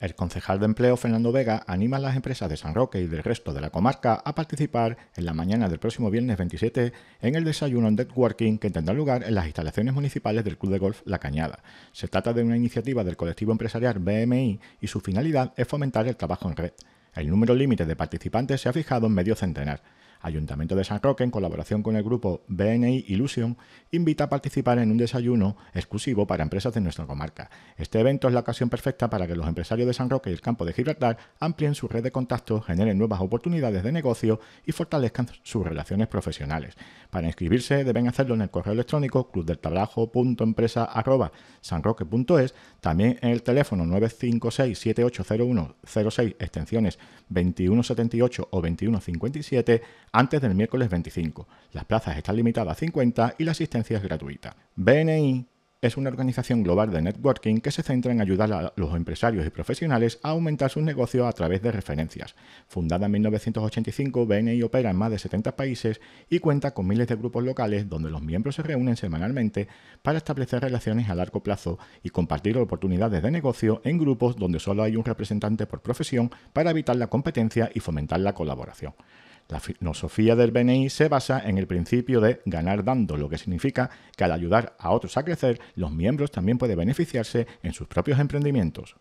El concejal de empleo Fernando Vega anima a las empresas de San Roque y del resto de la comarca a participar en la mañana del próximo viernes 27 en el desayuno networking que tendrá lugar en las instalaciones municipales del Club de Golf La Cañada. Se trata de una iniciativa del colectivo empresarial BMI y su finalidad es fomentar el trabajo en red. El número límite de participantes se ha fijado en medio centenar. Ayuntamiento de San Roque, en colaboración con el grupo BNI Illusion, invita a participar en un desayuno exclusivo para empresas de nuestra comarca. Este evento es la ocasión perfecta para que los empresarios de San Roque y el campo de Gibraltar amplíen su red de contactos, generen nuevas oportunidades de negocio y fortalezcan sus relaciones profesionales. Para inscribirse deben hacerlo en el correo electrónico clubdeltrabajo.empresa.sanroque.es, también en el teléfono 956 7801 extensiones 2178 o 2157 antes del miércoles 25. Las plazas están limitadas a 50 y la asistencia es gratuita. BNI es una organización global de networking que se centra en ayudar a los empresarios y profesionales a aumentar sus negocios a través de referencias. Fundada en 1985, BNI opera en más de 70 países y cuenta con miles de grupos locales donde los miembros se reúnen semanalmente para establecer relaciones a largo plazo y compartir oportunidades de negocio en grupos donde solo hay un representante por profesión para evitar la competencia y fomentar la colaboración. La filosofía del BNI se basa en el principio de ganar dando, lo que significa que al ayudar a otros a crecer, los miembros también pueden beneficiarse en sus propios emprendimientos.